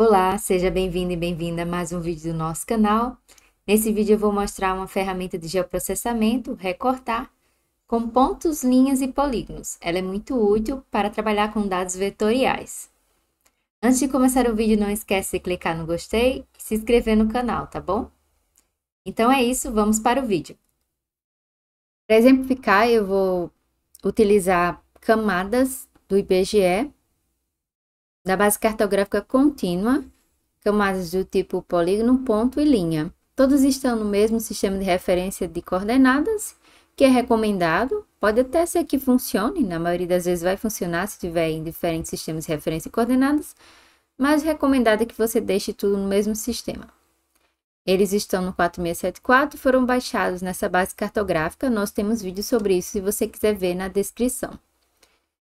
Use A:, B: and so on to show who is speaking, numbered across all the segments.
A: Olá, seja bem-vindo e bem-vinda a mais um vídeo do nosso canal. Nesse vídeo eu vou mostrar uma ferramenta de geoprocessamento,
B: recortar, com pontos, linhas e polígonos. Ela é muito útil para trabalhar com dados vetoriais. Antes de começar o vídeo, não esquece de clicar no gostei e se inscrever no canal, tá bom? Então é isso, vamos para o vídeo. Para exemplificar, eu vou utilizar camadas do IBGE da base cartográfica contínua, camadas do tipo polígono, ponto e linha. Todos estão no mesmo sistema de referência de coordenadas, que é recomendado. Pode até ser que funcione, na maioria das vezes vai funcionar se tiver em diferentes sistemas de referência e coordenadas, mas recomendado é que você deixe tudo no mesmo sistema. Eles estão no 4674, foram baixados nessa base cartográfica, nós temos vídeo sobre isso se você quiser ver na descrição.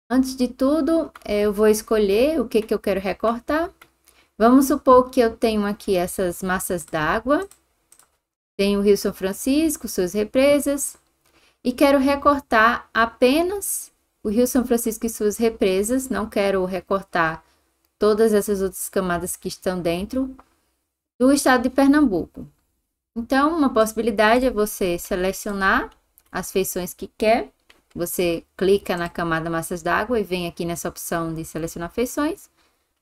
B: Antes de tudo, eh, eu vou escolher o que, que eu quero recortar. Vamos supor que eu tenho aqui essas massas d'água, tenho o Rio São Francisco, suas represas, e quero recortar apenas o Rio São Francisco e suas represas, não quero recortar todas essas outras camadas que estão dentro do estado de Pernambuco. Então, uma possibilidade é você selecionar as feições que quer você clica na camada massas d'água e vem aqui nessa opção de selecionar feições.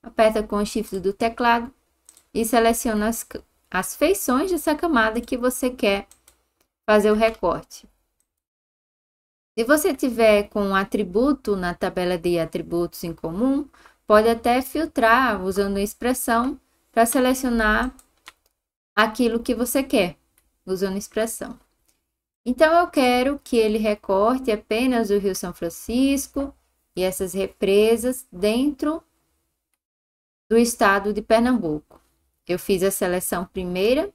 B: Aperta com o shift do teclado e seleciona as, as feições dessa camada que você quer fazer o recorte. Se você tiver com um atributo na tabela de atributos em comum, pode até filtrar usando a expressão para selecionar aquilo que você quer, usando expressão. Então eu quero que ele recorte apenas o Rio São Francisco e essas represas dentro do estado de Pernambuco. Eu fiz a seleção primeira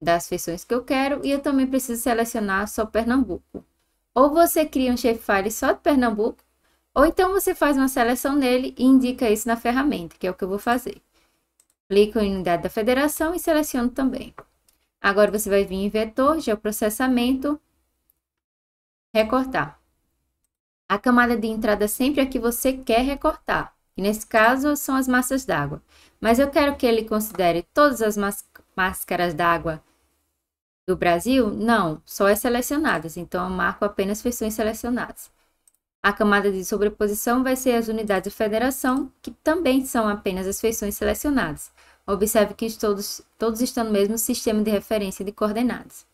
B: das feições que eu quero e eu também preciso selecionar só Pernambuco. Ou você cria um shapefile só de Pernambuco, ou então você faz uma seleção nele e indica isso na ferramenta, que é o que eu vou fazer. Clico em unidade da federação e seleciono também. Agora você vai vir em vetor, geoprocessamento, recortar. A camada de entrada é sempre a que você quer recortar, e nesse caso são as massas d'água. Mas eu quero que ele considere todas as máscaras d'água do Brasil? Não, só as selecionadas, então eu marco apenas feições selecionadas. A camada de sobreposição vai ser as unidades de federação, que também são apenas as feições selecionadas. Observe que todos, todos estão no mesmo sistema de referência de coordenadas.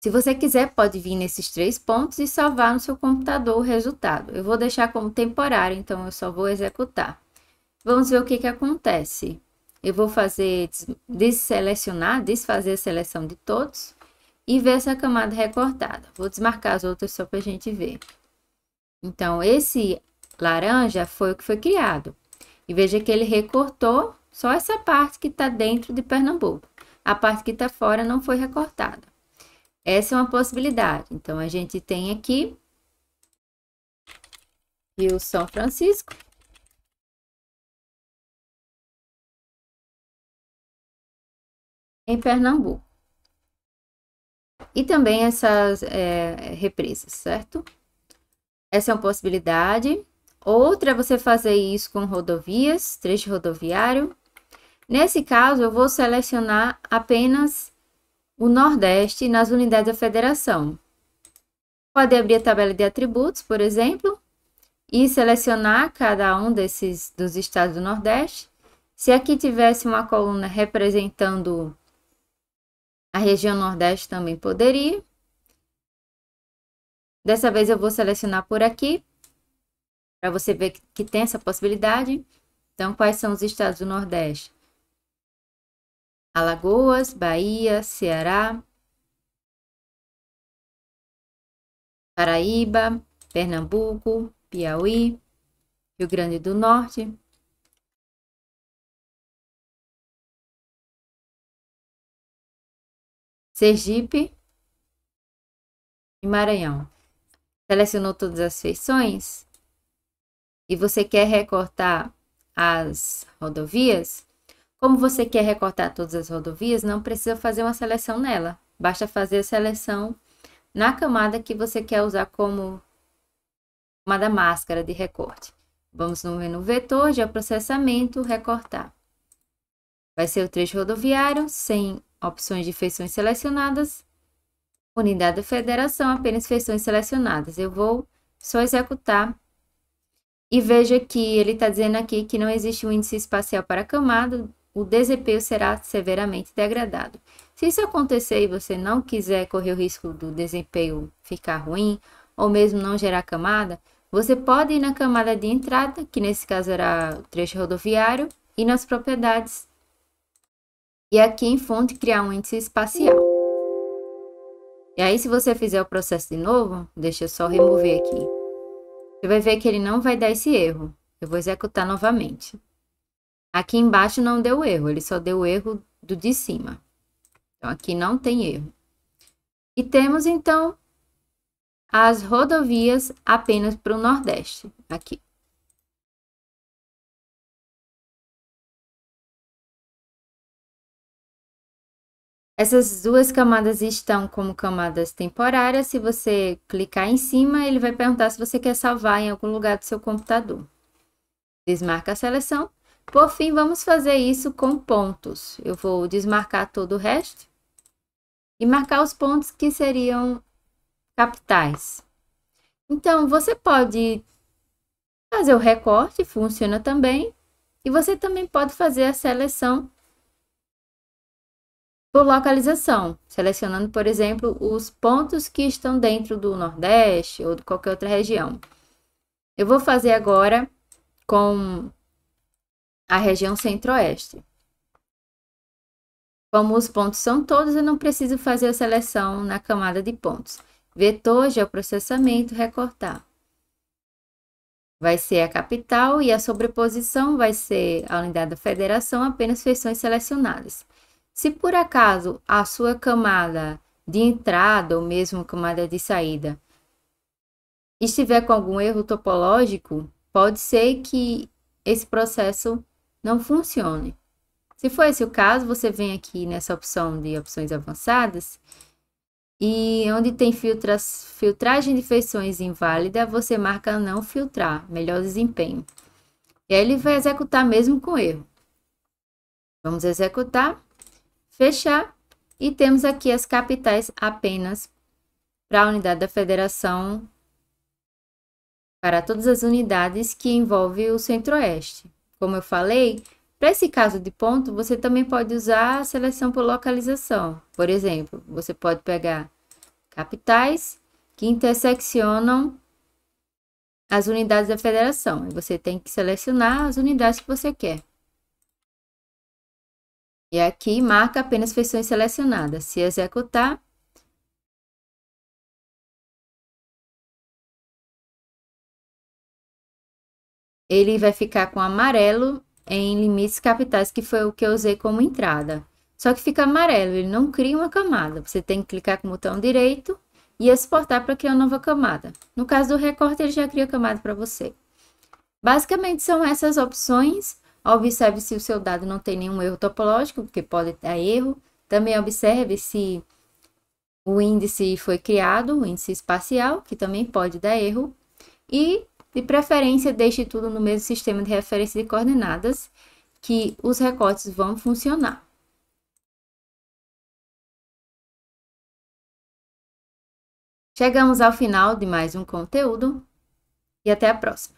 B: Se você quiser, pode vir nesses três pontos e salvar no seu computador o resultado. Eu vou deixar como temporário, então eu só vou executar. Vamos ver o que, que acontece. Eu vou fazer desselecionar, desfazer a seleção de todos e ver essa camada recortada. Vou desmarcar as outras só para a gente ver. Então, esse laranja foi o que foi criado. E veja que ele recortou só essa parte que está dentro de Pernambuco. A parte que está fora não foi recortada. Essa é uma
A: possibilidade. Então, a gente tem aqui e o São Francisco. Em Pernambuco. E também essas
B: é, represas, certo? Essa é uma possibilidade. Outra é você fazer isso com rodovias, trecho rodoviário. Nesse caso, eu vou selecionar apenas o Nordeste nas unidades da federação. Pode abrir a tabela de atributos, por exemplo, e selecionar cada um desses dos estados do Nordeste. Se aqui tivesse uma coluna representando a região Nordeste, também poderia. Dessa vez eu vou selecionar por aqui, para você ver que tem essa possibilidade. Então, quais são os estados do Nordeste?
A: Alagoas, Bahia, Ceará, Paraíba, Pernambuco, Piauí, Rio Grande do Norte. Sergipe e Maranhão selecionou todas as feições
B: e você quer recortar as rodovias, como você quer recortar todas as rodovias, não precisa fazer uma seleção nela. Basta fazer a seleção na camada que você quer usar como camada máscara de recorte. Vamos no menu vetor, já processamento, recortar. Vai ser o trecho rodoviário, sem opções de feições selecionadas, unidade da federação, apenas feições selecionadas. Eu vou só executar e veja que ele está dizendo aqui que não existe um índice espacial para camada, o desempenho será severamente degradado. Se isso acontecer e você não quiser correr o risco do desempenho ficar ruim, ou mesmo não gerar camada, você pode ir na camada de entrada, que nesse caso era o trecho rodoviário, e nas propriedades. E aqui em fonte criar um índice espacial. E aí, se você fizer o processo de novo, deixa eu só remover aqui. Você vai ver que ele não vai dar esse erro. Eu vou executar novamente. Aqui embaixo não deu erro, ele só deu erro do de cima. Então, aqui não tem erro. E temos, então,
A: as rodovias apenas para o Nordeste, aqui. Essas duas camadas estão como camadas temporárias.
B: Se você clicar em cima, ele vai perguntar se você quer salvar em algum lugar do seu computador. Desmarca a seleção. Por fim, vamos fazer isso com pontos. Eu vou desmarcar todo o resto e marcar os pontos que seriam capitais. Então, você pode fazer o recorte, funciona também. E você também pode fazer a seleção por localização, selecionando, por exemplo, os pontos que estão dentro do Nordeste ou de qualquer outra região. Eu vou fazer agora com a região Centro-Oeste. Como os pontos são todos, eu não preciso fazer a seleção na camada de pontos. Vetor, geoprocessamento, recortar. Vai ser a capital e a sobreposição vai ser a unidade da federação, apenas feições selecionadas. Se por acaso a sua camada de entrada ou mesmo camada de saída estiver com algum erro topológico, pode ser que esse processo não funcione. Se for esse o caso, você vem aqui nessa opção de opções avançadas e onde tem filtras, filtragem de feições inválida, você marca não filtrar, melhor desempenho. E aí ele vai executar mesmo com erro. Vamos executar fechar. E temos aqui as capitais apenas para a unidade da federação, para todas as unidades que envolve o centro-oeste. Como eu falei, para esse caso de ponto, você também pode usar a seleção por localização. Por exemplo, você pode pegar capitais que interseccionam as unidades da federação. E você tem que selecionar as unidades que você quer. E
A: aqui marca apenas feições selecionadas. Se executar, ele vai ficar com amarelo em limites capitais, que foi o que eu usei como entrada.
B: Só que fica amarelo, ele não cria uma camada. Você tem que clicar com o botão direito e exportar para criar uma nova camada. No caso do recorte, ele já cria a camada para você. Basicamente, são essas opções Observe se o seu dado não tem nenhum erro topológico, porque pode dar erro. Também observe se o índice foi criado, o índice espacial, que também pode dar erro. E, de preferência, deixe tudo
A: no mesmo sistema de referência de coordenadas, que os recortes vão funcionar. Chegamos ao final de mais um conteúdo e até a próxima!